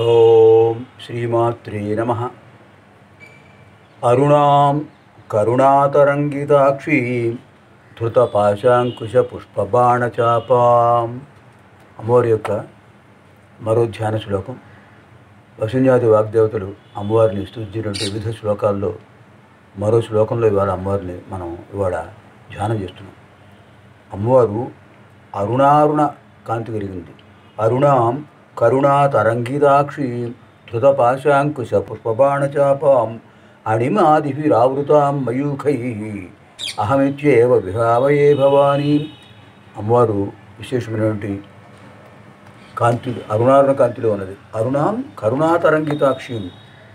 ఓం శ్రీమాత్రే నమ అరుణాం ధృత ధృతపాశాంకుశ పుష్పబాణచాపాం అమ్మవారి యొక్క మరో ధ్యాన శ్లోకం వసుంజాతి వాగ్దేవతలు అమ్మవారిని స్థుతించినటువంటి వివిధ శ్లోకాల్లో మరో శ్లోకంలో ఇవాళ అమ్మవారిని మనం ఇవాళ ధ్యానం చేస్తున్నాం అమ్మవారు అరుణారుణ కాంతి కలిగింది అరుణాం కరుణాతరంగితాక్షి ధృతపాశాంకుశపుష్పబాణచాపాం అణిమాదిభిరావృతాం మయూఖై అహమిత్యేవ విహావయే భవానీ అమ్మవారు విశేషమైనటువంటి కాంతి అరుణారుణ కాంతిలో ఉన్నది అరుణాం కరుణాతరంగిత అక్షిం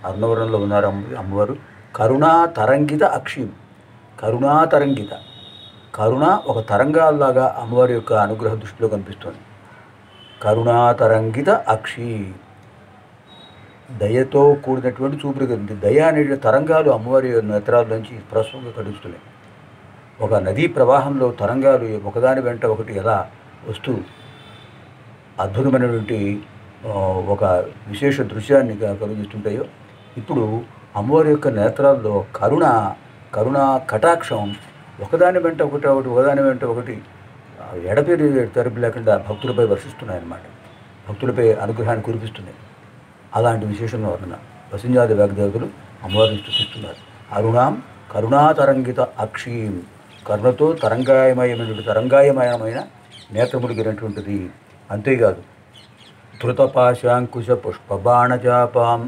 అరుణవరంలో ఉన్నారు అమ్మవారు కరుణాతరంగిత కరుణా కరుణాతరంగిత కరుణ ఒక తరంగాల్లాగా అమ్మవారి యొక్క అనుగ్రహ దృష్టిలో కనిపిస్తుంది కరుణాతరంగిత అక్షి దయతో కూడినటువంటి చూపులు కదండి దయ అనే తరంగాలు అమ్మవారి నేత్రాల నుంచి ప్రసవంగా కలుస్తున్నాయి ఒక నదీ ప్రవాహంలో తరంగాలు ఒకదాని వెంట ఒకటి ఎలా వస్తూ అద్భుతమైనటువంటి ఒక విశేష దృశ్యాన్ని కలిగిస్తుంటాయో ఇప్పుడు అమ్మవారి యొక్క నేత్రాల్లో కరుణ కరుణ కటాక్షం ఒకదాని వెంట ఒకటి ఒకటి ఒకదాని వెంట ఒకటి ఎడపేరు తరపు లేకుండా భక్తులపై వర్షిస్తున్నాయన్నమాట భక్తులపై అనుగ్రహాన్ని కురిపిస్తున్నాయి అలాంటి విశేషంగా వర్ణన వసింజాది వాగ్దేవతలు అమ్మవారిని స్థుతిస్తున్నారు అరుణాం కరుణాతరంగిత అక్షీం కరుణతో తరంగాయమయమైనటువంటి తరంగాయమయమైన నేత్రముడిగినటువంటిది అంతేకాదు ధృత పాశాంకుశ పుష్పబాణజాపాం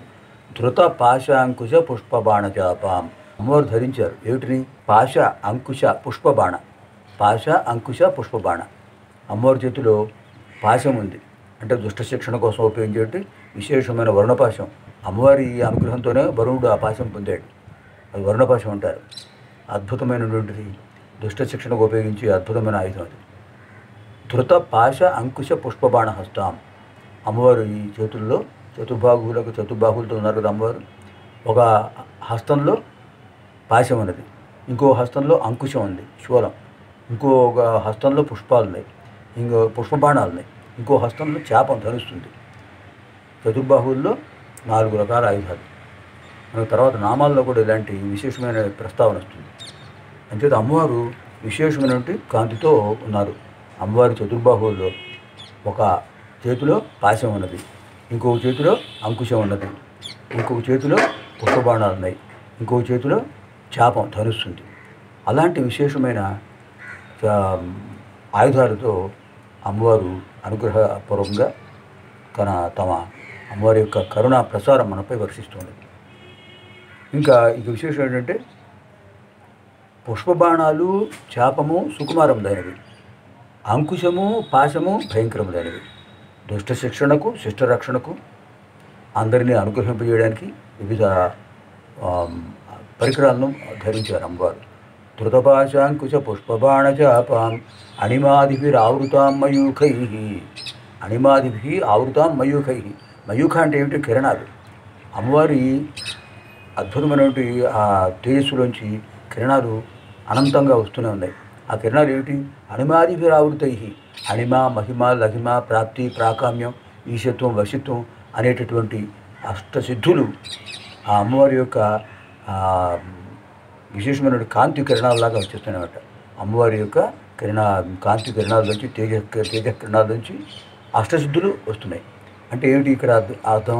ధృత పాశాంకుశ పుష్పబాణజాపాం అమ్మవారు ధరించారు ఏమిటిని పాశ అంకుశ పుష్పబాణ పాష అంకుశ పుష్పబాణ అమ్మవారి చేతిలో పాశం ఉంది అంటే దుష్ట శిక్షణ కోసం ఉపయోగించేటి విశేషమైన వరుణపాశం అమ్మవారి అనుగ్రహంతోనే వరుణుడు ఆ పాశం పొందాడు అది వరుణపాశం అంటారు అద్భుతమైనటువంటిది దుష్ట శిక్షణకు ఉపయోగించే అద్భుతమైన ఆయుధం అది ధృత పాశ అంకుశ పుష్పబాణ హస్తాం అమ్మవారు ఈ చేతుల్లో చతుర్బాహువులకు చతుర్బాహువులతో ఉన్నారు కదా అమ్మవారు ఒక హస్తంలో పాశం ఉన్నది ఇంకో హస్తంలో అంకుశం ఉంది శూలం ఇంకో ఒక హస్తంలో ఉన్నాయి ఇంకో ఉన్నాయి ఇంకో హస్తంలో చేపను ధరిస్తుంది చతుర్బాహువుల్లో నాలుగు రకాల ఆయుధాలు తర్వాత నామాల్లో కూడా ఇలాంటి విశేషమైన ప్రస్తావన వస్తుంది అంతే అమ్మవారు విశేషమైనటువంటి కాంతితో ఉన్నారు అమ్మవారి చతుర్బాహువుల్లో ఒక చేతిలో పాశం ఉన్నది ఇంకొక చేతిలో అంకుశం ఉన్నది ఇంకొక చేతిలో పుష్పబాణాలు ఉన్నాయి ఇంకొక చేతిలో చేపం ధరుస్తుంది అలాంటి విశేషమైన ఆయుధాలతో అమ్మవారు అనుగ్రహపూర్వకంగా తన తమ అమ్మవారి యొక్క కరుణా ప్రసారం మనపై వర్షిస్తుంది ఇంకా ఇక విశేషం ఏంటంటే పుష్పబాణాలు చాపము సుకుమారములైనవి అంకుశము పాశము భయంకరములైనవి దుష్ట శిక్షణకు శిష్ట రక్షణకు అందరినీ అనుగ్రహింపజేయడానికి వివిధ పరికరాలను ధరించారు అమ్మవారు ధృతపాశాంకుశపుష్పబాణచాపాం అణిమాదిభిరావృతాం మయూఖై అణిమాదిభి ఆవృతాం మయూఖై మయూఖ అంటే ఏమిటి కిరణాలు అమ్మవారి అద్భుతమైనటువంటి ఆ తేజస్సులోంచి కిరణాలు అనంతంగా వస్తూనే ఉన్నాయి ఆ కిరణాలు ఏమిటి అణిమాదిభిరావృతై అణిమ మహిమ లహిమ ప్రాప్తి ప్రాకామ్యం ఈశత్వం వశిత్వం అనేటటువంటి అష్టసిద్ధులు ఆ అమ్మవారి యొక్క విశేషమైనటువంటి కాంతి కిరణాలలాగా వచ్చేస్తాయన్నమాట అమ్మవారి యొక్క కిరణ కాంతి కిరణాల నుంచి తేజ తేజ కిరణాల నుంచి అష్టశుద్ధులు వస్తున్నాయి అంటే ఏమిటి ఇక్కడ అర్థం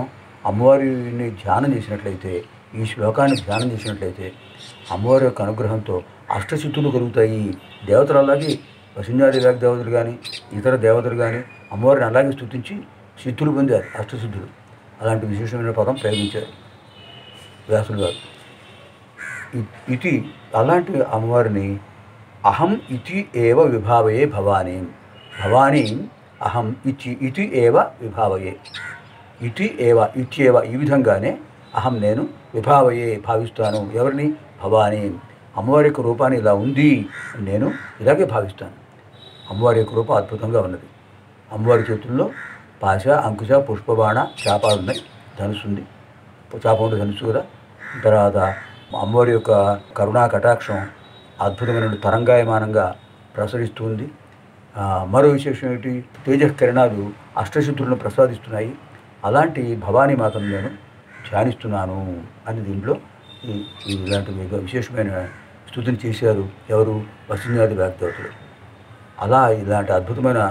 అమ్మవారిని ధ్యానం చేసినట్లయితే ఈ శ్లోకాన్ని ధ్యానం చేసినట్లయితే అమ్మవారి యొక్క అనుగ్రహంతో అష్టశుద్ధులు కలుగుతాయి దేవతలు అలాగే వసింజాది వేగ దేవతలు కానీ ఇతర దేవతలు కానీ అమ్మవారిని అలాగే స్థుతించి సిద్ధులు పొందారు అష్టశుద్ధులు అలాంటి విశేషమైన పదం ప్రయోగించారు వ్యాసులు గారు ఇది అలాంటి అమ్మవారిని అహం ఇతి ఏవ విభావయే భవానీ భవానీ అహం ఇతి ఇతి ఏవ విభావయే ఇతి ఏవ ఇతి ఏవ ఈ విధంగానే అహం నేను విభావయే భావిస్తాను ఎవరిని భవానీ అమ్మవారి యొక్క రూపాన్ని ఇలా ఉంది నేను ఇలాగే భావిస్తాను అమ్మవారి యొక్క రూపం అద్భుతంగా ఉన్నది అమ్మవారి చేతుల్లో పాశ అంకుశ పుష్పబాణ చేపాలు ఉన్నాయి ధనుసు ఉంది చేప ఉంటే ధనుసు కదా తర్వాత అమ్మవారి యొక్క కరుణా కటాక్షం అద్భుతమైన తరంగాయమానంగా ప్రసరిస్తుంది మరో విశేషం ఏమిటి తేజకిరణాలు అష్టశుద్ధులను ప్రసాదిస్తున్నాయి అలాంటి భవానీ మాతను నేను ధ్యానిస్తున్నాను అని దీంట్లో ఇలాంటి విశేషమైన స్థుతిని చేశారు ఎవరు వసింజాది వాగ్దేవతలు అలా ఇలాంటి అద్భుతమైన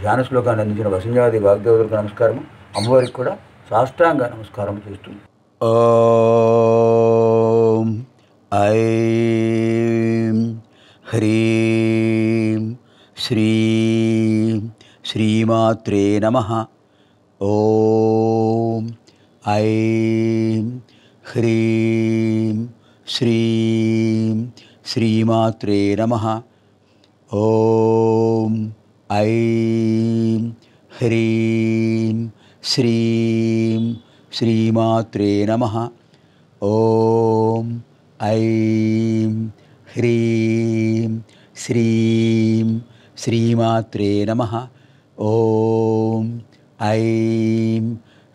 ధ్యాన శ్లోకాన్ని అందించిన వసింజాది వాగ్దేవతలకు నమస్కారం అమ్మవారికి కూడా సాష్టాంగ నమస్కారం చేస్తుంది ऐं ह्रीं श्रीं श्रीमात्रे नमः ॐ ऐं ह्रीं श्रीं श्रीमात्रे नमः ॐ ऐं ह्रीं श्रीं श्रीमात्रे नमः ॐ ऐं ह्रीं श्रीं श्रीमात्रे नमः ॐ ऐं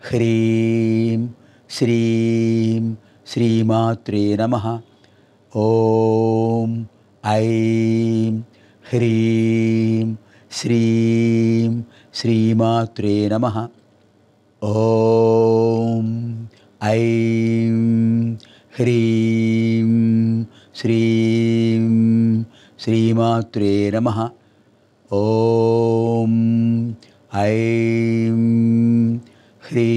ह्रीं श्रीं श्रीमात्रे नमः ॐ ऐं ह्रीं श्रीं श्रीमात्रे नमः ॐ ऐं ह्रीं श्रीं श्रीमात्रे नमः ॐ ऐं ह्रीं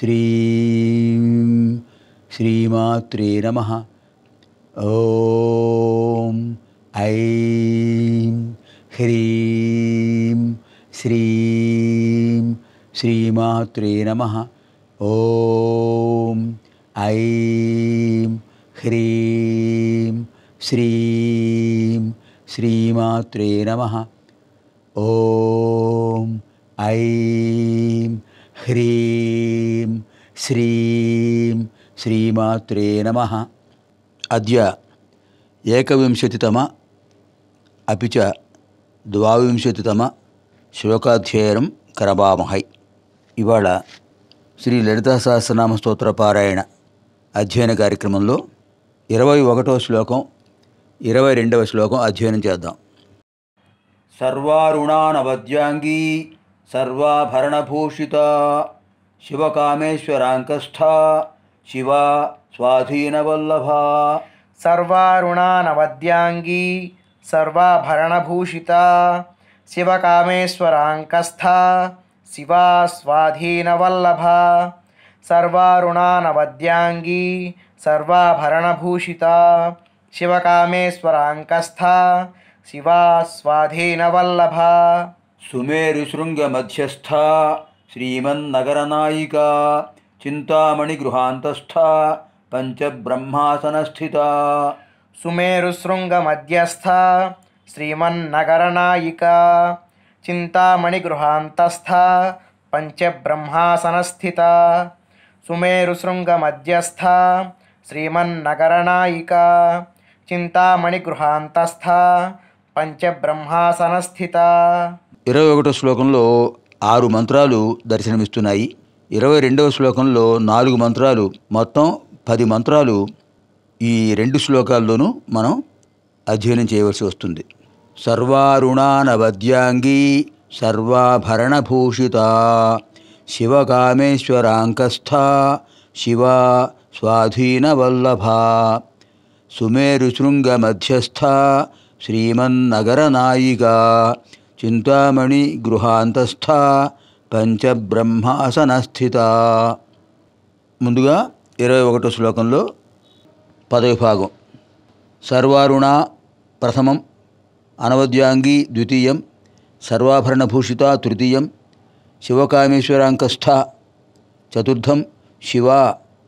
श्रीं श्रीमात्रे नमः ॐ ऐं ह्रीं श्रीं श्रीमात्रे नमः ॐ ఐం హ్రీం శ్రీం శ్రీమాత్రే నమ ఓం ఐం హ్రీం శ్రీం శ్రీమాత్రే నమ అద్య ఏకవింశతితమ అపిచ ద్వావింశతితమ శ్లోకాధ్యయనం కరబామహై ఇవాళ శ్రీ లలితా సహస్రనామ స్తోత్ర పారాయణ అధ్యయన కార్యక్రమంలో ఇరవై ఒకటో శ్లోకం ఇరవై రెండవ శ్లోకం అధ్యయనం చేద్దాం సర్వారుణానవద్యాంగీ సర్వాభరణభూషిత శివకామేశ్వరాంకస్థ శివ స్వాధీనవల్లభ సర్వారుణానవద్యాంగీ సర్వాభరణభూషిత శివకామేశ్వరాంకస్థ శివ స్వాధీనవల్లభ सर्वारुणानवद्याङ्गी सर्वाभरणभूषिता शिवकामेश्वराङ्कस्था शिवा स्वाधीनवल्लभा सुमेरुशृङ्गमध्यस्था श्रीमन्नगरनायिका चिन्तामणिगृहान्तस्था पञ्चब्रह्मासनस्थिता सुमेरुशृङ्गमध्यस्था श्रीमन्नगरनायिका चिन्तामणिगृहान्तस्था पञ्चब्रह्मासनस्थिता సుమేరుశృంగ మధ్యస్థ గృహాంతస్థ పంచబ్రహ్మాసన పంచబ్రహ్మాసనస్థిత ఇరవై ఒకటో శ్లోకంలో ఆరు మంత్రాలు దర్శనమిస్తున్నాయి ఇరవై రెండవ శ్లోకంలో నాలుగు మంత్రాలు మొత్తం పది మంత్రాలు ఈ రెండు శ్లోకాల్లోనూ మనం అధ్యయనం చేయవలసి వస్తుంది సర్వారుణానవద్యాంగీ సర్వాభరణభూషిత శివకామేశ్వరాంకస్థ శివ స్వాధీనవల్లభా సుమేరుశృంగమధ్యస్థ శ్రీమన్నగరనాయిగా చింతామణి గృహాంతస్థ పంచబ్రహ్మాసనస్థిత ముందుగా ఇరవై ఒకటో శ్లోకంలో పదవిభాగం సర్వారుణ ప్రథమం అనవద్యాంగి ద్వితీయం సర్వాభరణభూషిత తృతీయం శివకామేశ్వరాంకస్థ చతుర్థం శివ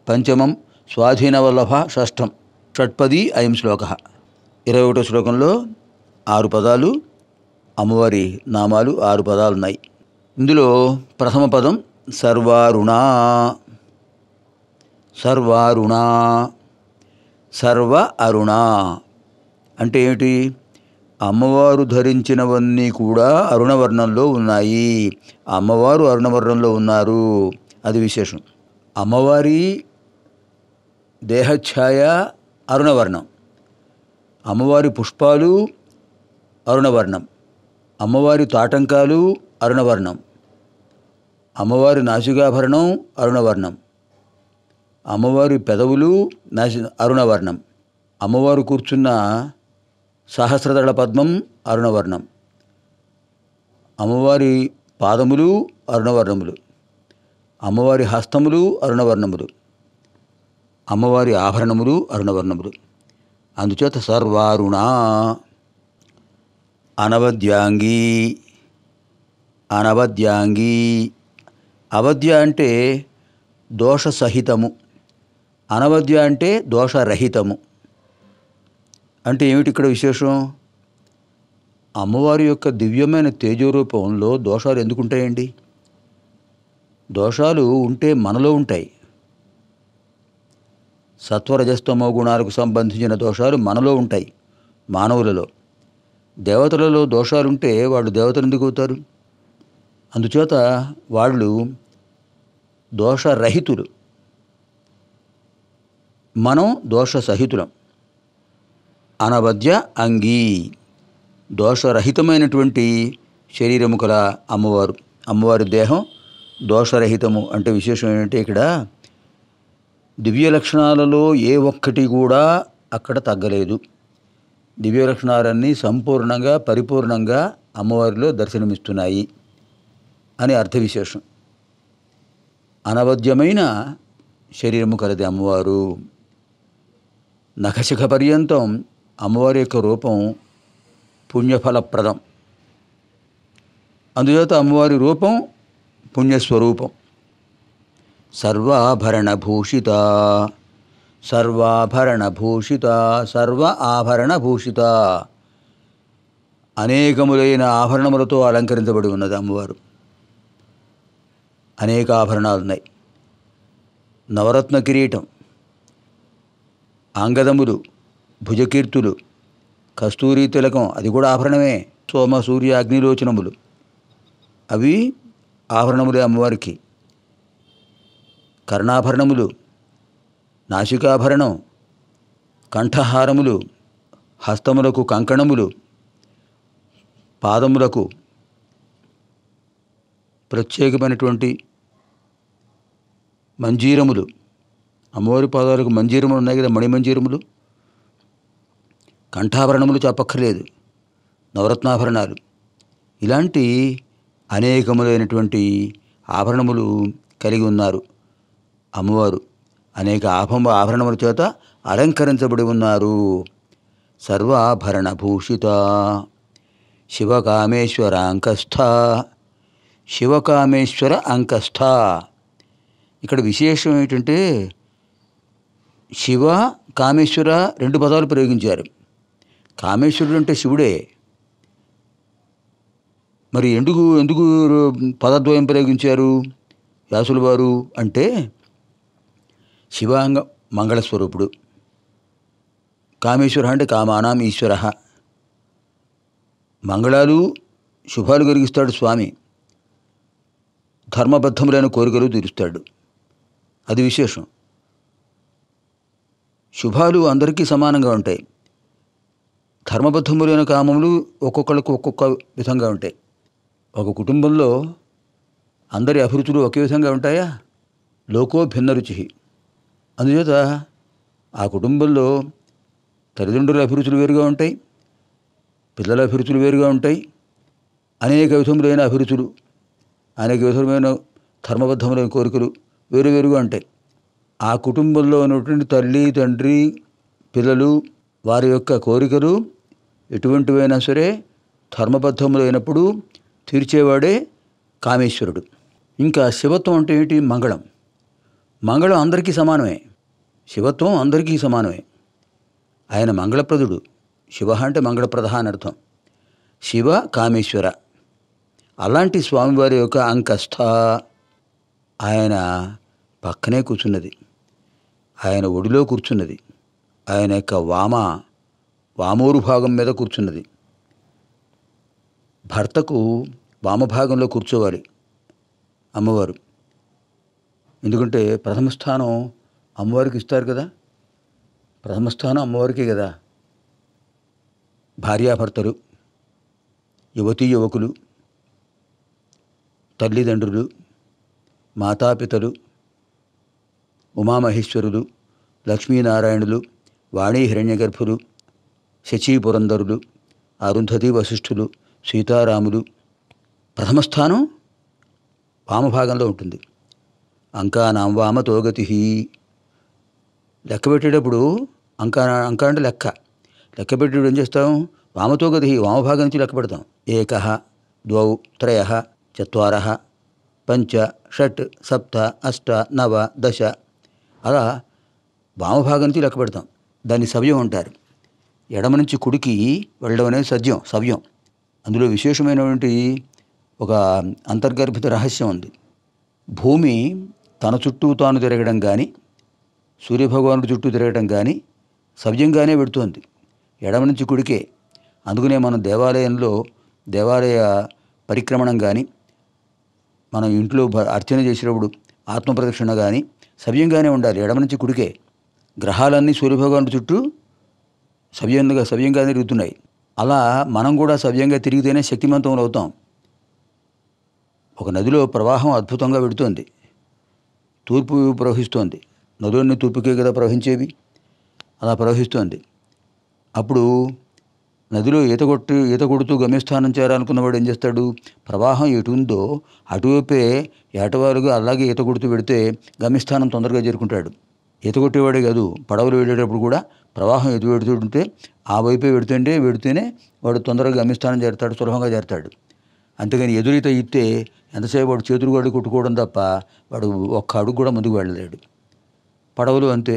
పంచమం స్వాధీనవల్లభ షష్ఠం షట్పది అయం శ్లోక ఇరవై ఒకటో శ్లోకంలో ఆరు పదాలు అమ్మవారి నామాలు ఆరు పదాలు ఉన్నాయి ఇందులో ప్రథమ పదం సర్వారుణ సర్వారుణ సర్వ అరుణ అంటే ఏమిటి అమ్మవారు ధరించినవన్నీ కూడా అరుణవర్ణంలో ఉన్నాయి అమ్మవారు అరుణవర్ణంలో ఉన్నారు అది విశేషం అమ్మవారి దేహఛాయ అరుణవర్ణం అమ్మవారి పుష్పాలు అరుణవర్ణం అమ్మవారి తాటంకాలు అరుణవర్ణం అమ్మవారి నాసికాభరణం అరుణవర్ణం అమ్మవారి పెదవులు నాసి అరుణవర్ణం అమ్మవారు కూర్చున్న సహస్రదళ పద్మం అరుణవర్ణం అమ్మవారి పాదములు అరుణవర్ణములు అమ్మవారి హస్తములు అరుణవర్ణములు అమ్మవారి ఆభరణములు అరుణవర్ణములు అందుచేత సర్వారుణ అనవద్యాంగి అనవద్యాంగి అవధ్య అంటే దోష సహితము అనవద్య అంటే దోషరహితము అంటే ఏమిటి ఇక్కడ విశేషం అమ్మవారి యొక్క దివ్యమైన తేజరూపంలో దోషాలు ఎందుకుంటాయండి దోషాలు ఉంటే మనలో ఉంటాయి సత్వరజస్తమ గుణాలకు సంబంధించిన దోషాలు మనలో ఉంటాయి మానవులలో దేవతలలో దోషాలుంటే వాళ్ళు దేవతలు ఎందుకు అవుతారు అందుచేత వాళ్ళు దోషరహితులు మనం దోష సహితులం అనవద్య అంగీ దోషరహితమైనటువంటి శరీరము కల అమ్మవారు అమ్మవారి దేహం దోషరహితము అంటే విశేషం ఏంటంటే ఇక్కడ దివ్య లక్షణాలలో ఏ ఒక్కటి కూడా అక్కడ తగ్గలేదు దివ్య లక్షణాలన్నీ సంపూర్ణంగా పరిపూర్ణంగా అమ్మవారిలో దర్శనమిస్తున్నాయి అని అర్థ విశేషం అనవద్యమైన శరీరము కలది అమ్మవారు నఖశిఖ పర్యంతం అమ్మవారి యొక్క రూపం పుణ్యఫలప్రదం అందుచేత అమ్మవారి రూపం పుణ్యస్వరూపం సర్వాభరణభూషిత సర్వాభరణభూషిత సర్వ ఆభరణభూషిత అనేకములైన ఆభరణములతో అలంకరించబడి ఉన్నది అమ్మవారు అనేక ఆభరణాలు ఉన్నాయి నవరత్న కిరీటం అంగదములు భుజకీర్తులు కస్తూరి తిలకం అది కూడా ఆభరణమే సోమ సూర్య అగ్నిలోచనములు అవి ఆభరణములే అమ్మవారికి కర్ణాభరణములు నాసికాభరణం కంఠహారములు హస్తములకు కంకణములు పాదములకు ప్రత్యేకమైనటువంటి మంజీరములు అమ్మవారి పాదాలకు మంజీరములు ఉన్నాయి కదా మణిమంజీరములు కంఠాభరణములు చెప్పక్కర్లేదు నవరత్నాభరణాలు ఇలాంటి అనేకములైనటువంటి ఆభరణములు కలిగి ఉన్నారు అమ్మవారు అనేక ఆభమ ఆభరణముల చేత అలంకరించబడి ఉన్నారు భూషిత శివకామేశ్వర అంకస్థ శివకామేశ్వర అంకస్థ ఇక్కడ విశేషం ఏంటంటే శివ కామేశ్వర రెండు పదాలు ప్రయోగించారు కామేశ్వరుడు అంటే శివుడే మరి ఎందుకు ఎందుకు పదద్వయం ప్రయోగించారు వ్యాసులు వారు అంటే శివాంగ మంగళస్వరూపుడు కామేశ్వర అంటే కామానాం ఈశ్వర మంగళాలు శుభాలు కలిగిస్తాడు స్వామి ధర్మబద్ధములైన కోరికలు తీరుస్తాడు అది విశేషం శుభాలు అందరికీ సమానంగా ఉంటాయి ధర్మబద్ధములైన కామములు ఒక్కొక్కళ్ళకు ఒక్కొక్క విధంగా ఉంటాయి ఒక కుటుంబంలో అందరి అభిరుచులు ఒకే విధంగా ఉంటాయా లోకో భిన్న రుచి అందుచేత ఆ కుటుంబంలో తల్లిదండ్రుల అభిరుచులు వేరుగా ఉంటాయి పిల్లల అభిరుచులు వేరుగా ఉంటాయి అనేక విధములైన అభిరుచులు అనేక విధములైన ధర్మబద్ధములైన కోరికలు వేరు వేరుగా ఉంటాయి ఆ కుటుంబంలో ఉన్నటువంటి తల్లి తండ్రి పిల్లలు వారి యొక్క కోరికలు ఎటువంటివైనా సరే ధర్మబద్ధములైనప్పుడు తీర్చేవాడే కామేశ్వరుడు ఇంకా శివత్వం అంటే ఏంటి మంగళం మంగళం అందరికీ సమానమే శివత్వం అందరికీ సమానమే ఆయన మంగళప్రదుడు శివ అంటే మంగళప్రద అని అర్థం శివ కామేశ్వర అలాంటి స్వామివారి యొక్క అంకస్థ ఆయన పక్కనే కూర్చున్నది ఆయన ఒడిలో కూర్చున్నది ఆయన యొక్క వామ వామూరు భాగం మీద కూర్చున్నది భర్తకు వామభాగంలో కూర్చోవాలి అమ్మవారు ఎందుకంటే ప్రథమ స్థానం అమ్మవారికి ఇస్తారు కదా ప్రథమ స్థానం అమ్మవారికే కదా భార్యాభర్తలు యువతీ యువకులు తల్లిదండ్రులు మాతాపితలు ఉమామహేశ్వరులు లక్ష్మీనారాయణులు వాణీ హిరణ్యగర్భులు శచీపురంధరులు అరుంధతి వశిష్ఠులు సీతారాములు ప్రథమ స్థానం వామభాగంలో ఉంటుంది అంకానాం వామ తోగతి లెక్క పెట్టేటప్పుడు అంకా అంకా అంటే లెక్క లెక్క పెట్టేటప్పుడు ఏం చేస్తాం వామతో గతి వామభాగం నుంచి లెక్క పెడతాం ఏక ద్వౌ త్రయ చర పంచ షట్ సప్త అష్ట నవ దశ అలా వామభాగం నుంచి లెక్క పెడతాం దాన్ని సవ్యం అంటారు ఎడమ నుంచి కుడికి వెళ్ళడం అనేది సద్యం సవ్యం అందులో విశేషమైనటువంటి ఒక అంతర్గర్భిత రహస్యం ఉంది భూమి తన చుట్టూ తాను తిరగడం కానీ సూర్యభగవానుడి చుట్టూ తిరగడం కానీ సవ్యంగానే పెడుతోంది ఎడమ నుంచి కుడికే అందుకనే మనం దేవాలయంలో దేవాలయ పరిక్రమణం కానీ మనం ఇంట్లో అర్చన చేసేటప్పుడు ఆత్మప్రదక్షిణ కానీ సవ్యంగానే ఉండాలి ఎడమ నుంచి కుడికే గ్రహాలన్నీ సూర్యభగవానుడి చుట్టూ సవ్యంగా సవ్యంగా తిరుగుతున్నాయి అలా మనం కూడా సవ్యంగా తిరిగితేనే శక్తిమంతం అవుతాం ఒక నదిలో ప్రవాహం అద్భుతంగా పెడుతోంది తూర్పు ప్రవహిస్తోంది నదులన్నీ తూర్పుకే కదా ప్రవహించేవి అలా ప్రవహిస్తోంది అప్పుడు నదిలో ఈత కొట్టి ఈత కొడుతూ గమ్యస్థానం చేరాలనుకున్నవాడు ఏం చేస్తాడు ప్రవాహం ఎటు ఉందో అటువైపే ఏటవారుగా అలాగే ఈత కొడుతూ పెడితే గమ్యస్థానం తొందరగా చేరుకుంటాడు ఈత కొట్టేవాడే కాదు పడవలు వెళ్ళేటప్పుడు కూడా ప్రవాహం ఎదు పెడుతుంటే ఆ వైపే పెడుతుంటే పెడితేనే వాడు తొందరగా గమ్యస్థానం చేరుతాడు సులభంగా చేరుతాడు అంతేగాని ఎదురీత ఇస్తే ఎంతసేపు వాడు చేతులు గడ్డు కొట్టుకోవడం తప్ప వాడు ఒక్క అడుగు కూడా ముందుకు వెళ్ళలేడు పడవలు అంతే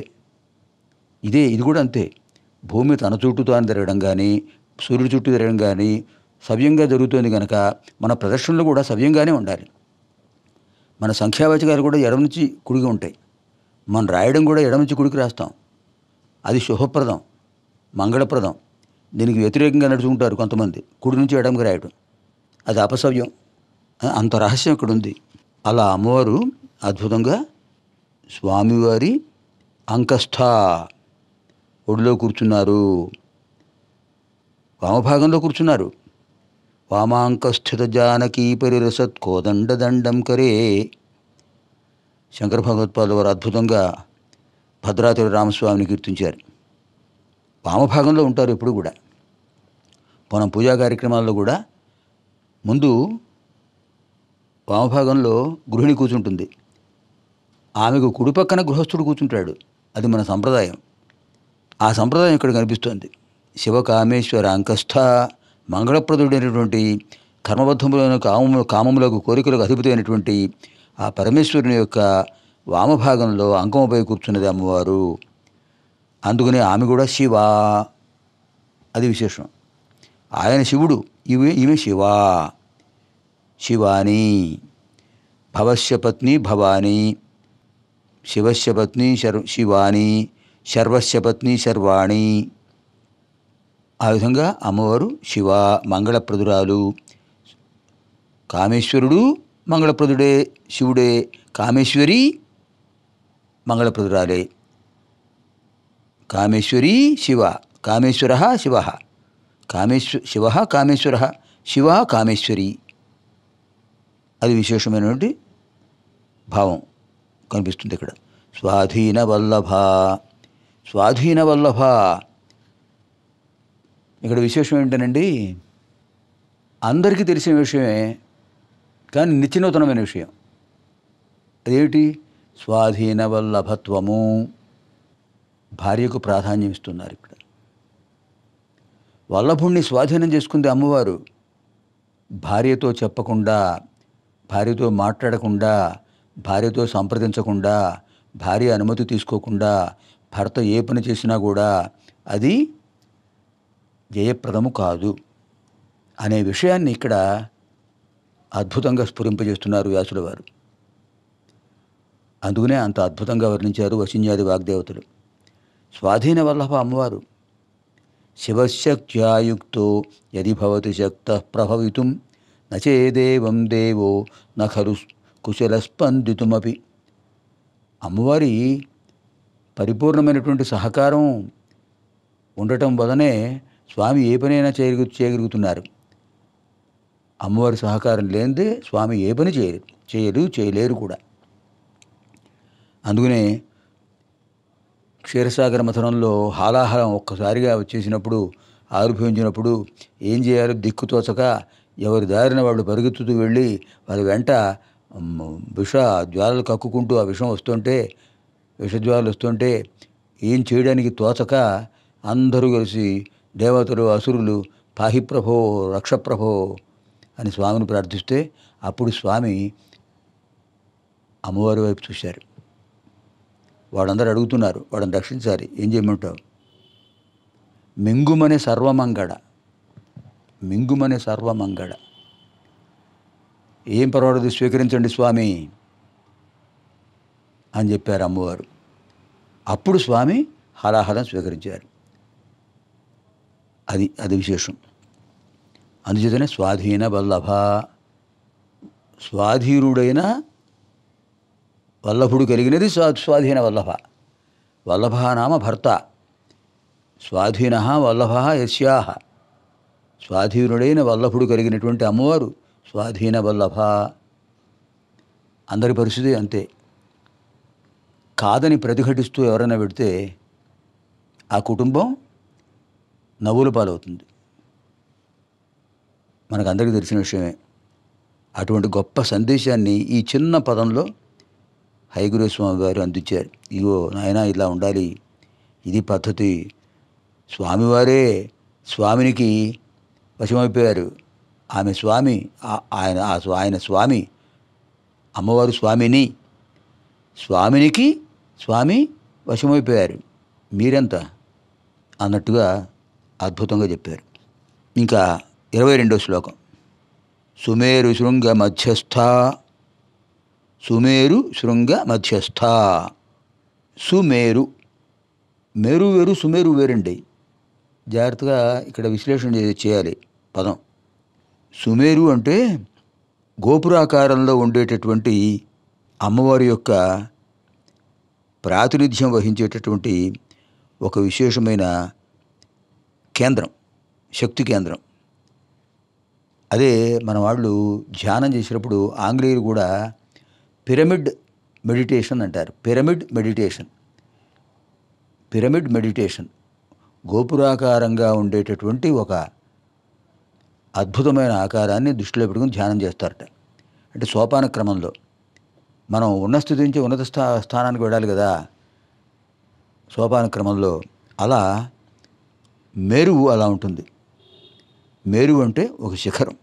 ఇదే ఇది కూడా అంతే భూమి తన చుట్టూ తాను తిరగడం కానీ సూర్యుడి చుట్టూ తిరగడం కానీ సవ్యంగా జరుగుతుంది కనుక మన ప్రదర్శనలు కూడా సవ్యంగానే ఉండాలి మన సంఖ్యావచకాలు కూడా ఎడమ నుంచి కుడిగా ఉంటాయి మనం రాయడం కూడా ఎడమ నుంచి కుడికి రాస్తాం అది శుభప్రదం మంగళప్రదం దీనికి వ్యతిరేకంగా నడుచుకుంటారు కొంతమంది కుడి నుంచి ఎడమకి రాయడం అది అపసవ్యం అంత రహస్యం ఇక్కడ ఉంది అలా అమ్మవారు అద్భుతంగా స్వామివారి అంకస్థ ఒడిలో కూర్చున్నారు వామభాగంలో కూర్చున్నారు వామాంకస్థిత జానకీ పరిరసత్ కోదండ దండం కరే శంకర భగవత్పాదవారు అద్భుతంగా భద్రాచల రామస్వామిని కీర్తించారు వామభాగంలో ఉంటారు ఎప్పుడు కూడా మనం పూజా కార్యక్రమాల్లో కూడా ముందు వామభాగంలో గృహిణి కూర్చుంటుంది ఆమెకు కుడి పక్కన గృహస్థుడు కూర్చుంటాడు అది మన సంప్రదాయం ఆ సంప్రదాయం ఇక్కడ కనిపిస్తోంది శివ కామేశ్వర అంకస్థ మంగళప్రదుడైనటువంటి కర్మబద్ధములైన కామము కామములకు కోరికలకు అధిపతి అయినటువంటి ఆ పరమేశ్వరుని యొక్క వామభాగంలో అంకమపై కూర్చున్నది అమ్మవారు అందుకని ఆమె కూడా శివ అది విశేషం ఆయన శివుడు ఇవి ఈమె శివ శివాని భవస్య పత్ని భవానీ శివస్య పత్ని శర్ శివాని శర్వశ్య పత్ని శర్వాణి ఆ విధంగా అమ్మవారు శివ మంగళప్రదురాలు కామేశ్వరుడు మంగళప్రదుడే శివుడే కామేశ్వరి మంగళప్రదురాలే కామేశ్వరీ శివ కామేశ్వర శివ కామేశ్వ శివ కామేశ్వర శివ కామేశ్వరి అది విశేషమైనటువంటి భావం కనిపిస్తుంది ఇక్కడ స్వాధీన వల్లభ స్వాధీన వల్లభ ఇక్కడ విశేషం ఏంటనండి అందరికీ తెలిసిన విషయమే కానీ నిత్యనూతనమైన విషయం అదేమిటి స్వాధీన వల్లభత్వము భార్యకు ప్రాధాన్యం ఇస్తున్నారు ఇక్కడ వల్లభుణ్ణి స్వాధీనం చేసుకుంది అమ్మవారు భార్యతో చెప్పకుండా భార్యతో మాట్లాడకుండా భార్యతో సంప్రదించకుండా భార్య అనుమతి తీసుకోకుండా భర్త ఏ పని చేసినా కూడా అది జయప్రదము కాదు అనే విషయాన్ని ఇక్కడ అద్భుతంగా స్ఫురింపజేస్తున్నారు వ్యాసుల వారు అందుకనే అంత అద్భుతంగా వర్ణించారు వశిన్యాది వాగ్దేవతలు స్వాధీన వల్లభ అమ్మవారు శివశక్త్యాయుక్తో యది భవతి శక్త ప్రభవితుం నచేదేవం దేవో నఖరు కుశల స్పందితుమపి అమ్మవారి పరిపూర్ణమైనటువంటి సహకారం ఉండటం వలనే స్వామి ఏ పనైనా చేయగ చేయగలుగుతున్నారు అమ్మవారి సహకారం లేనిదే స్వామి ఏ పని చేయలేరు చేయరు చేయలేరు కూడా అందుకనే క్షీరసాగర మథనంలో హాలాహలం ఒక్కసారిగా వచ్చేసినప్పుడు ఆవిర్భవించినప్పుడు ఏం చేయాలో తోచక ఎవరి దారిన వాళ్ళు పరిగెత్తుతూ వెళ్ళి వాళ్ళ వెంట విష జ్వాలలు కక్కుకుంటూ ఆ విషం వస్తుంటే విషజ్వాలలు వస్తుంటే ఏం చేయడానికి తోచక అందరూ కలిసి దేవతలు అసురులు పాహిప్రభో రక్షప్రభో అని స్వామిని ప్రార్థిస్తే అప్పుడు స్వామి అమ్మవారి వైపు చూశారు వాడందరూ అడుగుతున్నారు వాడిని రక్షించాలి ఏం చేయమంటావు మింగుమనే సర్వమంగడ మింగుమనే సర్వమంగడ ఏం పర్వాలేదు స్వీకరించండి స్వామి అని చెప్పారు అమ్మవారు అప్పుడు స్వామి హలాహలం స్వీకరించారు అది అది విశేషం అందుచేతనే స్వాధీన వల్లభ స్వాధీనుడైన వల్లభుడు కలిగినది స్వా స్వాధీన వల్లభ వల్లభ నామ భర్త స్వాధీన వల్లభ యశ్యాహ స్వాధీనుడైన వల్లభుడు కలిగినటువంటి అమ్మవారు స్వాధీన వల్లభ అందరి పరిస్థితి అంతే కాదని ప్రతిఘటిస్తూ ఎవరైనా పెడితే ఆ కుటుంబం నవ్వుల పాలవుతుంది మనకందరికీ తెలిసిన విషయమే అటువంటి గొప్ప సందేశాన్ని ఈ చిన్న పదంలో హైగురుస్వామి వారు అందించారు ఇగో నాయన ఇలా ఉండాలి ఇది పద్ధతి స్వామివారే స్వామినికి వశమైపోయారు ఆమె స్వామి ఆయన ఆయన స్వామి అమ్మవారు స్వామిని స్వామినికి స్వామి వశమైపోయారు మీరెంత అన్నట్టుగా అద్భుతంగా చెప్పారు ఇంకా ఇరవై రెండో శ్లోకం సుమేరు శృంగ మధ్యస్థ సుమేరు శృంగ మధ్యస్థ సుమేరు మేరు వేరు సుమేరు వేరండి జాగ్రత్తగా ఇక్కడ విశ్లేషణ చేయాలి పదం సుమేరు అంటే గోపురాకారంలో ఉండేటటువంటి అమ్మవారి యొక్క ప్రాతినిధ్యం వహించేటటువంటి ఒక విశేషమైన కేంద్రం శక్తి కేంద్రం అదే మన వాళ్ళు ధ్యానం చేసినప్పుడు ఆంగ్లేయులు కూడా పిరమిడ్ మెడిటేషన్ అంటారు పిరమిడ్ మెడిటేషన్ పిరమిడ్ మెడిటేషన్ గోపురాకారంగా ఉండేటటువంటి ఒక అద్భుతమైన ఆకారాన్ని దృష్టిలో పెట్టుకుని ధ్యానం చేస్తారట అంటే సోపాన క్రమంలో మనం ఉన్న స్థితి నుంచి ఉన్నత స్థా స్థానానికి వెళ్ళాలి కదా సోపాన క్రమంలో అలా మేరువు అలా ఉంటుంది మేరువు అంటే ఒక శిఖరం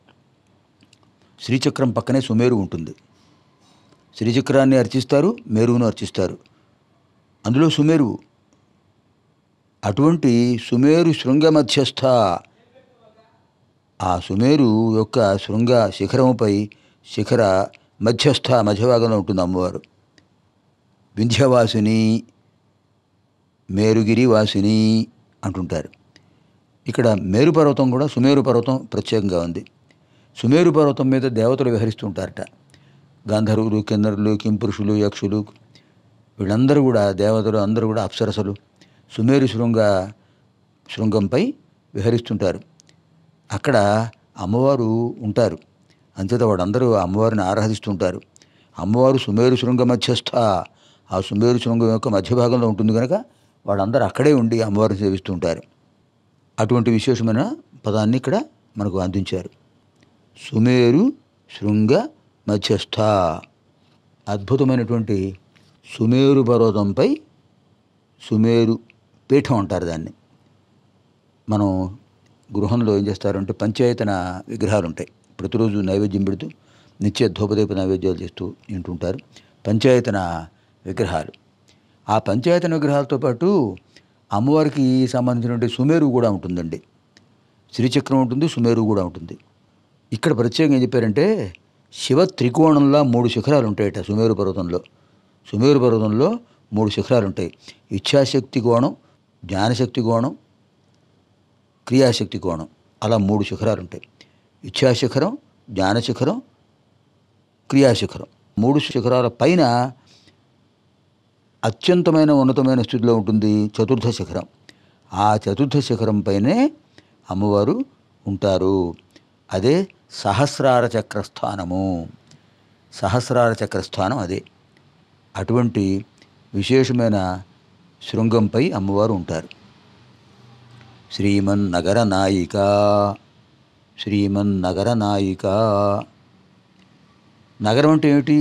శ్రీచక్రం పక్కనే సుమేరు ఉంటుంది శ్రీచక్రాన్ని అర్చిస్తారు మేరువును అర్చిస్తారు అందులో సుమేరువు అటువంటి సుమేరు శృంగ మధ్యస్థ ఆ సుమేరు యొక్క శృంగ శిఖరముపై శిఖర మధ్యస్థ మధ్యభాగంలో ఉంటుంది అమ్మవారు వింధ్యవాసిని మేరుగిరి వాసిని అంటుంటారు ఇక్కడ మేరు పర్వతం కూడా సుమేరు పర్వతం ప్రత్యేకంగా ఉంది సుమేరు పర్వతం మీద దేవతలు విహరిస్తుంటారట గంధర్వులు కిన్నరులు కింపురుషులు యక్షులు వీళ్ళందరూ కూడా దేవతలు అందరూ కూడా అప్సరసలు సుమేరు శృంగ శృంగంపై విహరిస్తుంటారు అక్కడ అమ్మవారు ఉంటారు అంతేత వాడందరూ అమ్మవారిని ఆరాధిస్తుంటారు అమ్మవారు సుమేరు శృంగ మధ్యస్థ ఆ సుమేరు శృంగం యొక్క మధ్య భాగంలో ఉంటుంది కనుక వాళ్ళందరూ అక్కడే ఉండి అమ్మవారిని సేవిస్తుంటారు అటువంటి విశేషమైన పదాన్ని ఇక్కడ మనకు అందించారు సుమేరు శృంగ మధ్యస్థ అద్భుతమైనటువంటి సుమేరు పర్వతంపై సుమేరు పీఠం అంటారు దాన్ని మనం గృహంలో ఏం చేస్తారంటే పంచాయతన విగ్రహాలు ఉంటాయి ప్రతిరోజు నైవేద్యం పెడుతూ నిత్య ధూపదీప నైవేద్యాలు చేస్తూ వింటుంటారు పంచాయతన విగ్రహాలు ఆ పంచాయతన విగ్రహాలతో పాటు అమ్మవారికి సంబంధించినటువంటి సుమేరు కూడా ఉంటుందండి శ్రీచక్రం ఉంటుంది సుమేరు కూడా ఉంటుంది ఇక్కడ ప్రత్యేకంగా ఏం చెప్పారంటే శివ త్రికోణంలో మూడు శిఖరాలు ఉంటాయట సుమేరు పర్వతంలో సుమేరు పర్వతంలో మూడు శిఖరాలు ఉంటాయి ఇచ్ఛాశక్తి కోణం జ్ఞానశక్తి కోణం క్రియాశక్తి కోణం అలా మూడు శిఖరాలు ఉంటాయి ఇచ్ఛాశిఖరం జ్ఞానశిఖరం క్రియాశిఖరం మూడు శిఖరాల పైన అత్యంతమైన ఉన్నతమైన స్థితిలో ఉంటుంది చతుర్థ శిఖరం ఆ చతుర్థ శిఖరం పైనే అమ్మవారు ఉంటారు అదే సహస్రార చక్రస్థానము సహస్రార చక్రస్థానం అదే అటువంటి విశేషమైన శృంగంపై అమ్మవారు ఉంటారు శ్రీమన్ నగర నాయిక శ్రీమన్ నగర నాయిక నగరం అంటే ఏమిటి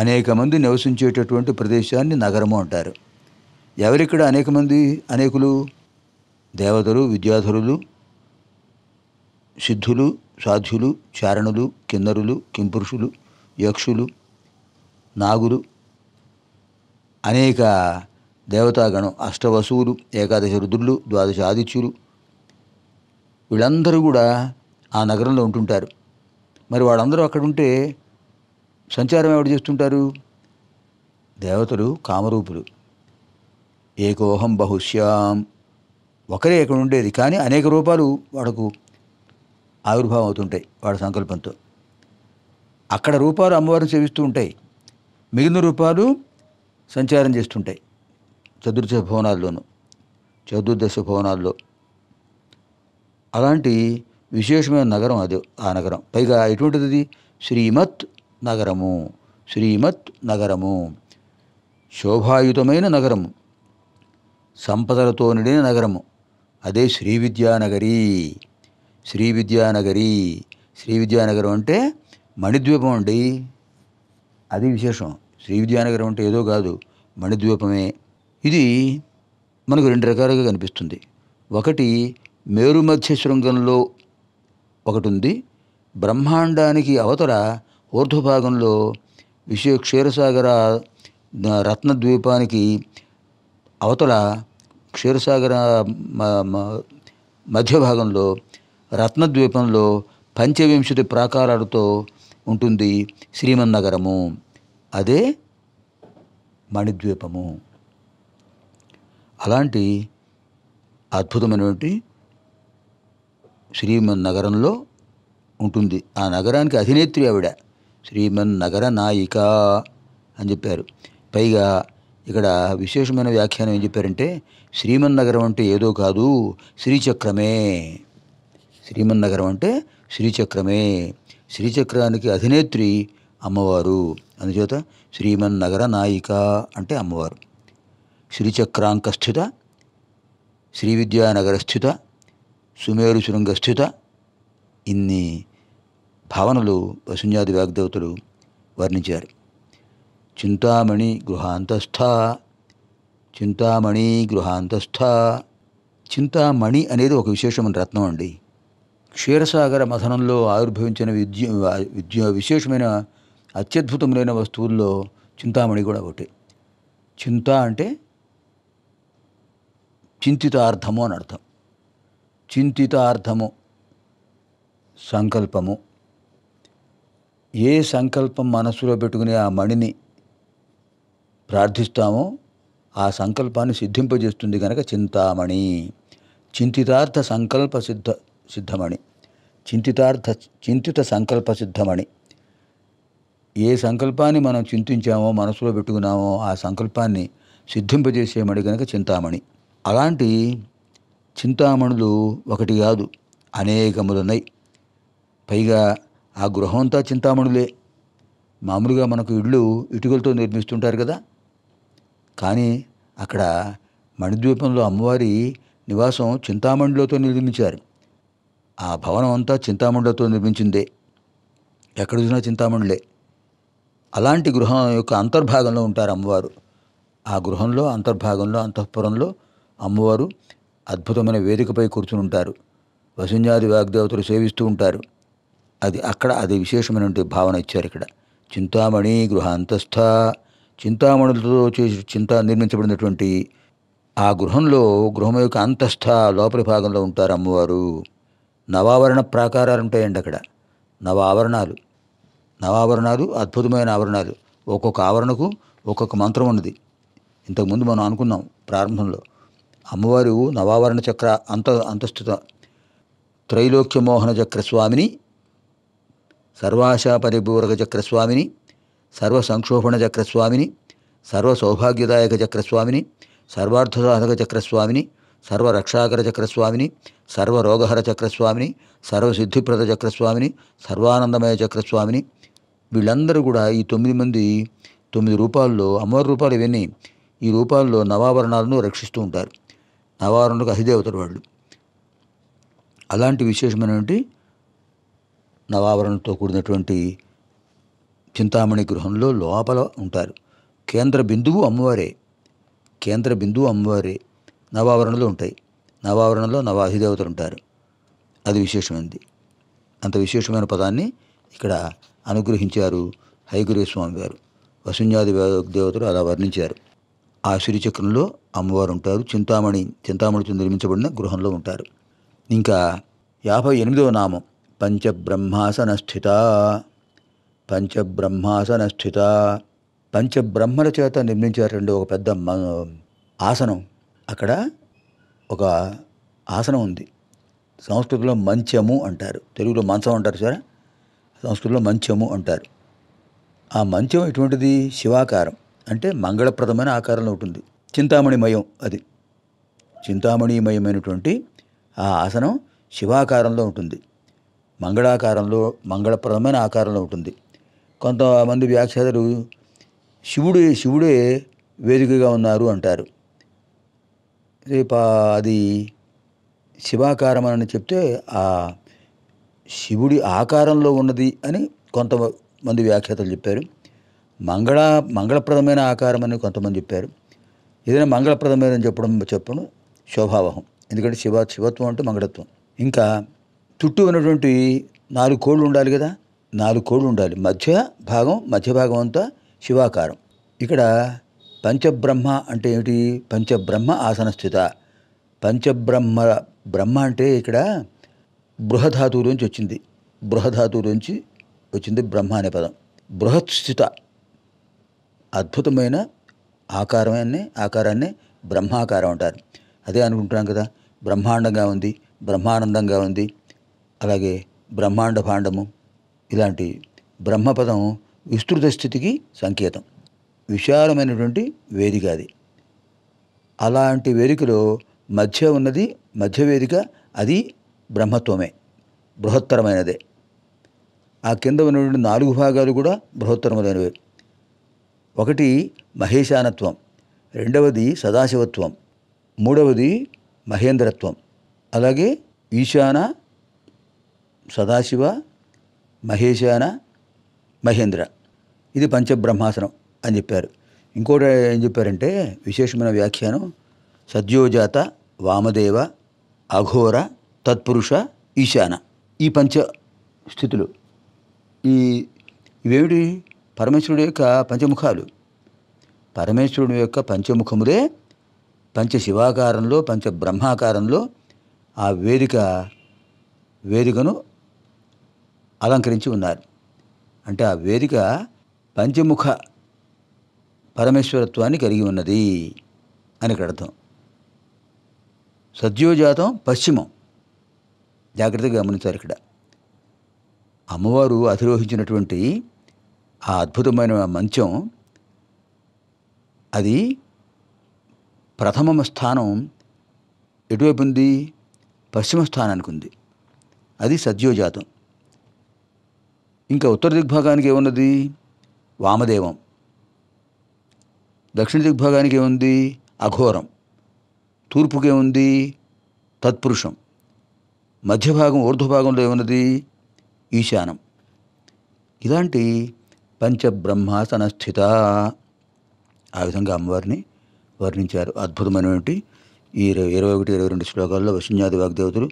అనేక మంది నివసించేటటువంటి ప్రదేశాన్ని నగరము అంటారు ఎవరిక్కడ అనేక మంది అనేకులు దేవతలు విద్యాధరులు సిద్ధులు సాధ్యులు చారణులు కిన్నరులు కింపురుషులు యక్షులు నాగులు అనేక దేవతాగణం అష్టవసువులు ఏకాదశ రుద్రులు ద్వాదశ ఆదిత్యులు వీళ్ళందరూ కూడా ఆ నగరంలో ఉంటుంటారు మరి వాళ్ళందరూ అక్కడ ఉంటే సంచారం ఎవరు చేస్తుంటారు దేవతలు కామరూపులు ఏకోహం బహుశ్యాం ఒకరే ఇక్కడ ఉండేది కానీ అనేక రూపాలు వాడకు ఆవిర్భావం అవుతుంటాయి వాడి సంకల్పంతో అక్కడ రూపాలు అమ్మవారిని సేవిస్తూ ఉంటాయి మిగిలిన రూపాలు సంచారం చేస్తుంటాయి చతుర్దశ భవనాల్లోనూ చతుర్దశ భవనాల్లో అలాంటి విశేషమైన నగరం అది ఆ నగరం పైగా ఎటువంటిది శ్రీమత్ నగరము శ్రీమత్ నగరము శోభాయుతమైన నగరము సంపదలతో నిడిన నగరము అదే శ్రీ శ్రీ విద్యానగరి శ్రీ విద్యానగరం అంటే మణిద్వీపం అండి అది విశేషం శ్రీ విద్యానగరం అంటే ఏదో కాదు మణిద్వీపమే ఇది మనకు రెండు రకాలుగా కనిపిస్తుంది ఒకటి మేరుమధ్య శృంగంలో ఒకటి ఉంది బ్రహ్మాండానికి అవతల ఊర్ధ్వభాగంలో విషయ క్షీరసాగర రత్నద్వీపానికి అవతల క్షీరసాగర మధ్య భాగంలో రత్నద్వీపంలో పంచవింశతి ప్రాకారాలతో ఉంటుంది శ్రీమన్నగరము అదే మణిద్వీపము అలాంటి అద్భుతమైనటువంటి శ్రీమన్ నగరంలో ఉంటుంది ఆ నగరానికి అధినేత్రి ఆవిడ శ్రీమన్ నగర నాయిక అని చెప్పారు పైగా ఇక్కడ విశేషమైన వ్యాఖ్యానం ఏం చెప్పారంటే శ్రీమన్ నగరం అంటే ఏదో కాదు శ్రీచక్రమే శ్రీమన్నగరం అంటే శ్రీచక్రమే శ్రీచక్రానికి అధినేత్రి అమ్మవారు అందుచేత శ్రీమన్నగర నాయిక అంటే అమ్మవారు శ్రీచక్రాంకస్థిత శ్రీ విద్యానగరస్థిత సుమేరు శృంగస్థిత ఇన్ని భావనలు వసుంజాది వాగ్దేవతలు వర్ణించారు చింతామణి గృహాంతస్థ చింతామణి గృహాంతస్థ చింతామణి అనేది ఒక విశేషమైన రత్నం అండి క్షీరసాగర మథనంలో ఆవిర్భవించిన విద్య విద్య విశేషమైన అత్యద్భుతములైన వస్తువుల్లో చింతామణి కూడా ఒకటి చింత అంటే చింతితార్థము అని అర్థం చింతితార్థము సంకల్పము ఏ సంకల్పం మనసులో పెట్టుకుని ఆ మణిని ప్రార్థిస్తామో ఆ సంకల్పాన్ని సిద్ధింపజేస్తుంది కనుక చింతామణి చింతితార్థ సంకల్ప సిద్ధ సిద్ధమణి చింతితార్థ చింతిత సంకల్ప సిద్ధమణి ఏ సంకల్పాన్ని మనం చింతించామో మనసులో పెట్టుకున్నామో ఆ సంకల్పాన్ని సిద్ధింపజేసేమణి కనుక చింతామణి అలాంటి చింతామణులు ఒకటి కాదు అనేకములున్నాయి పైగా ఆ గృహం అంతా చింతామణులే మామూలుగా మనకు ఇళ్ళు ఇటుకలతో నిర్మిస్తుంటారు కదా కానీ అక్కడ మణిద్వీపంలో అమ్మవారి నివాసం చింతామణిలోతో నిర్మించారు ఆ భవనం అంతా చింతామణులతో నిర్మించిందే ఎక్కడ చూసినా చింతామణులే అలాంటి గృహం యొక్క అంతర్భాగంలో ఉంటారు అమ్మవారు ఆ గృహంలో అంతర్భాగంలో అంతఃపురంలో అమ్మవారు అద్భుతమైన వేదికపై కూర్చుని ఉంటారు వసుంజాది వాగ్దేవతలు సేవిస్తూ ఉంటారు అది అక్కడ అది విశేషమైనటువంటి భావన ఇచ్చారు ఇక్కడ చింతామణి గృహ అంతస్థ చింతామణులతో చేసి చింత నిర్మించబడినటువంటి ఆ గృహంలో గృహం యొక్క అంతస్థ లోపలి భాగంలో ఉంటారు అమ్మవారు నవావరణ ప్రాకారాలు ఉంటాయండి అక్కడ నవ ఆవరణాలు నవాభరణాలు అద్భుతమైన ఆవరణాలు ఒక్కొక్క ఆవరణకు ఒక్కొక్క మంత్రం ఉన్నది ఇంతకుముందు మనం అనుకున్నాం ప్రారంభంలో అమ్మవారు నవావరణ చక్ర అంత అంతస్థుత త్రైలోక్యమోహన చక్రస్వామిని సర్వాశా పరిపూరక చక్రస్వామిని సర్వ సంక్షోభణ చక్రస్వామిని సర్వ సౌభాగ్యదాయక చక్రస్వామిని సర్వార్థసాధక చక్రస్వామిని సర్వరక్షాకర చక్రస్వామిని సర్వరోగహర చక్రస్వామిని సర్వసిద్ధిప్రద చక్రస్వామిని సర్వానందమయ చక్రస్వామిని వీళ్ళందరూ కూడా ఈ తొమ్మిది మంది తొమ్మిది రూపాల్లో అమ్మవారి రూపాలు ఇవన్నీ ఈ రూపాల్లో నవాభరణాలను రక్షిస్తూ ఉంటారు నవాభరణకు అధిదేవతలు వాళ్ళు అలాంటి విశేషమైనటువంటి నవాభరణతో కూడినటువంటి చింతామణి గృహంలో లోపల ఉంటారు కేంద్ర బిందువు అమ్మవారే కేంద్ర బిందువు అమ్మవారే నవావరణలు ఉంటాయి నవావరణలో అధిదేవతలు ఉంటారు అది విశేషమైనది అంత విశేషమైన పదాన్ని ఇక్కడ అనుగ్రహించారు హైగురేస్వామి గారు వసుంజాది దేవతలు అలా వర్ణించారు ఆ సిరిచక్రంలో అమ్మవారు ఉంటారు చింతామణి చింతామణితో నిర్మించబడిన గృహంలో ఉంటారు ఇంకా యాభై ఎనిమిదవ నామం పంచబ్రహ్మాసనస్థిత పంచబ్రహ్మాసనస్థిత పంచబ్రహ్మల చేత నిర్మించేటువంటి ఒక పెద్ద ఆసనం అక్కడ ఒక ఆసనం ఉంది సంస్కృతిలో మంచము అంటారు తెలుగులో మంచం అంటారు సరే సంస్కృతిలో మంచము అంటారు ఆ మంచం ఎటువంటిది శివాకారం అంటే మంగళప్రదమైన ఆకారంలో ఉంటుంది చింతామణిమయం అది చింతామణిమయమైనటువంటి ఆ ఆసనం శివాకారంలో ఉంటుంది మంగళాకారంలో మంగళప్రదమైన ఆకారంలో ఉంటుంది కొంతమంది వ్యాఖ్యాతలు శివుడే శివుడే వేదికగా ఉన్నారు అంటారు రేపు అది శివాకారం అని చెప్తే ఆ శివుడి ఆకారంలో ఉన్నది అని కొంతమంది వ్యాఖ్యాతలు చెప్పారు మంగళ మంగళప్రదమైన ఆకారం అని కొంతమంది చెప్పారు ఏదైనా మంగళప్రదమైన చెప్పడం చెప్పడం శోభావహం ఎందుకంటే శివ శివత్వం అంటే మంగళత్వం ఇంకా చుట్టూ ఉన్నటువంటి నాలుగు కోళ్ళు ఉండాలి కదా నాలుగు కోళ్ళు ఉండాలి మధ్య భాగం మధ్య భాగం అంతా శివాకారం ఇక్కడ పంచబ్రహ్మ అంటే ఏమిటి పంచబ్రహ్మ ఆసనస్థిత పంచబ్రహ్మ బ్రహ్మ అంటే ఇక్కడ బృహధాతువు నుంచి వచ్చింది బృహధాతువు నుంచి వచ్చింది బ్రహ్మ అనే పదం బృహత్స్థిత అద్భుతమైన ఆకారమే ఆకారాన్ని బ్రహ్మాకారం అంటారు అదే అనుకుంటున్నాం కదా బ్రహ్మాండంగా ఉంది బ్రహ్మానందంగా ఉంది అలాగే బ్రహ్మాండ భాండము ఇలాంటి బ్రహ్మపదం విస్తృత స్థితికి సంకేతం విశాలమైనటువంటి వేదిక అది అలాంటి వేదికలో మధ్య ఉన్నది మధ్య వేదిక అది బ్రహ్మత్వమే బృహత్తరమైనదే ఆ కింద ఉన్నటువంటి నాలుగు భాగాలు కూడా బృహత్తరములైనవి ఒకటి మహేశానత్వం రెండవది సదాశివత్వం మూడవది మహేంద్రత్వం అలాగే ఈశాన సదాశివ మహేశాన మహేంద్ర ఇది పంచబ్రహ్మాసనం అని చెప్పారు ఇంకోటి ఏం చెప్పారంటే విశేషమైన వ్యాఖ్యానం సద్యోజాత వామదేవ అఘోర తత్పురుష ఈశాన ఈ పంచ స్థితులు ఈ ఇవేమిటి పరమేశ్వరుడు యొక్క పంచముఖాలు పరమేశ్వరుడు యొక్క పంచముఖములే పంచ శివాకారంలో పంచ బ్రహ్మాకారంలో ఆ వేదిక వేదికను అలంకరించి ఉన్నారు అంటే ఆ వేదిక పంచముఖ పరమేశ్వరత్వాన్ని కలిగి ఉన్నది అని ఇక్కడ అర్థం సద్యోజాతం పశ్చిమం జాగ్రత్తగా గమనించారు ఇక్కడ అమ్మవారు అధిరోహించినటువంటి ఆ అద్భుతమైన మంచం అది ప్రథమ స్థానం ఎటువైపు ఉంది పశ్చిమ స్థానానికి ఉంది అది సద్యోజాతం ఇంకా ఉత్తర దిగ్భాగానికి ఏమున్నది వామదేవం దక్షిణ దిగ్భాగానికి ఏముంది అఘోరం తూర్పుకే ఉంది తత్పురుషం మధ్యభాగం ఊర్ధ్వభాగంలో ఏమున్నది ఈశానం ఇలాంటి పంచబ్రహ్మాసన స్థిత ఆ విధంగా అమ్మవారిని వర్ణించారు అద్భుతమైనటువంటి ఈ ఇరవై ఇరవై ఒకటి ఇరవై రెండు శ్లోకాల్లో వసున్యాది వాగ్దేవతలు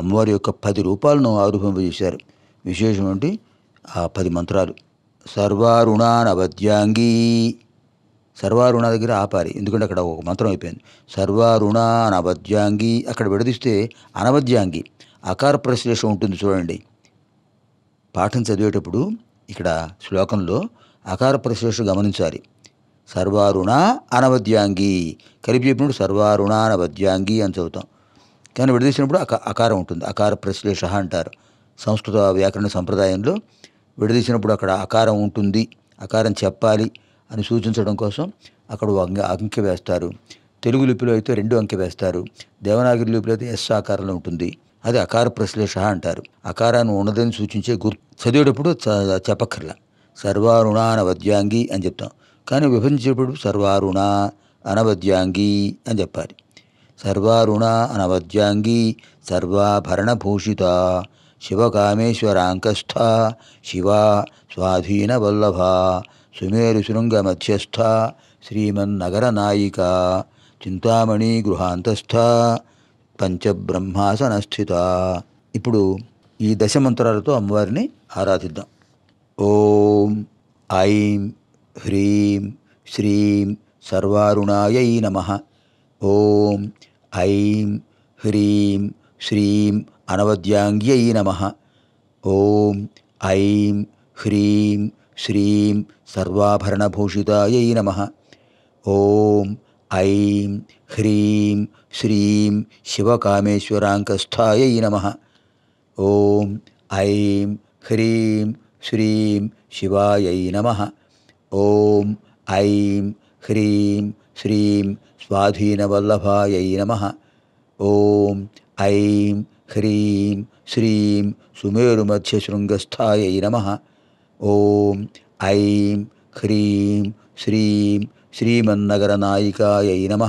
అమ్మవారి యొక్క పది రూపాలను ఆరోపింపజేశారు చేశారు అంటే ఆ పది మంత్రాలు సర్వారుణానవద్యాంగీ సర్వారుణ దగ్గర ఆపాలి ఎందుకంటే అక్కడ ఒక మంత్రం అయిపోయింది సర్వారుణ అనవద్యాంగి అక్కడ విడదీస్తే అనవద్యాంగి అకార ప్రశ్లేషం ఉంటుంది చూడండి పాఠం చదివేటప్పుడు ఇక్కడ శ్లోకంలో అకార ప్రశ్లేషం గమనించాలి సర్వారుణ అనవద్యాంగి కలిపి చెప్పినప్పుడు సర్వారుణ అనవద్యాంగి అని చదువుతాం కానీ విడదీసినప్పుడు అక అకారం ఉంటుంది అకార ప్రశ్లేష అంటారు సంస్కృత వ్యాకరణ సంప్రదాయంలో విడదీసినప్పుడు అక్కడ అకారం ఉంటుంది అకారం చెప్పాలి అని సూచించడం కోసం అక్కడ అంక అంకె వేస్తారు తెలుగు లిపిలో అయితే రెండు అంకె వేస్తారు దేవనాగరి లిపిలో అయితే ఎస్ ఆకారంలో ఉంటుంది అది అకార ప్రశ్లేష అంటారు అకారాన్ని ఉన్నదని సూచించే గుర్తు చదివేటప్పుడు చెప్పక్కర్లా సర్వారుణ అనవద్యాంగి అని చెప్తాం కానీ విభజించేటప్పుడు సర్వారుణ అనవద్యాంగి అని చెప్పాలి సర్వారుణ అనవద్యాంగి భూషిత శివకామేశ్వరాంకస్థ శివ స్వాధీన వల్లభ సుమేరు శృంగ మధ్యస్థ శ్రీమన్నగర నాయిక చింతామణి గృహాంతస్థ పంచబ్రహ్మాసన స్థిత ఇప్పుడు ఈ దశమంత్రాలతో అమ్మవారిని ఆరాధిద్దాం ఓం ఐం హ్రీం శ్రీం సర్వారుణాయై నమ ఓం ఐం హ్రీం శ్రీం అనవద్యాంగ్యై నమ ఓం ఐం హ్రీం श्रीं सर्वाभरणभूषितायै नमः ॐ ऐं ह्रीं श्रीं शिवकामेश्वराङ्कस्थायै नमः ॐ ऐं ह्रीं श्रीं शिवायै नमः ॐ ऐं ह्रीं श्रीं स्वाधीनवल्लभायै नमः ॐ ऐं ह्रीं श्रीं सुमेरुमध्यशृङ्गस्थायै नमः ఓం ఐం హ్రీం శ్రీం శ్రీమన్నగరనాయికాయై నమ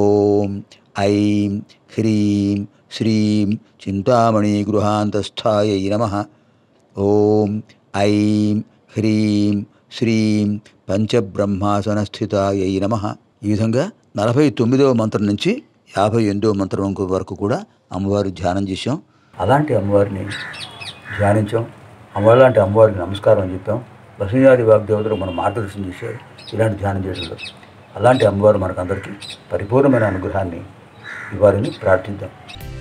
ఓం ఐం హ్రీం శ్రీం చింతామణి గృహాంతస్థాయై నమ ఓం ఐం హ్రీం శ్రీం పంచబ్రహ్మాసనస్థితాయై నమ ఈ విధంగా నలభై తొమ్మిదవ మంత్రం నుంచి యాభై ఎనిమిదవ మంత్రం వరకు కూడా అమ్మవారు ధ్యానం చేశాం అలాంటి అమ్మవారిని ధ్యానించాం అమ్మవారి లాంటి అమ్మవారికి నమస్కారం అని చెప్పాం లక్ష్మీనాథి వాగ్దేవతలు మనం మార్గదర్శనం చేశారు ఇలాంటి ధ్యానం చేయడంలో అలాంటి అమ్మవారు మనకందరికీ పరిపూర్ణమైన అనుగ్రహాన్ని ఇవ్వాలని ప్రార్థిద్దాం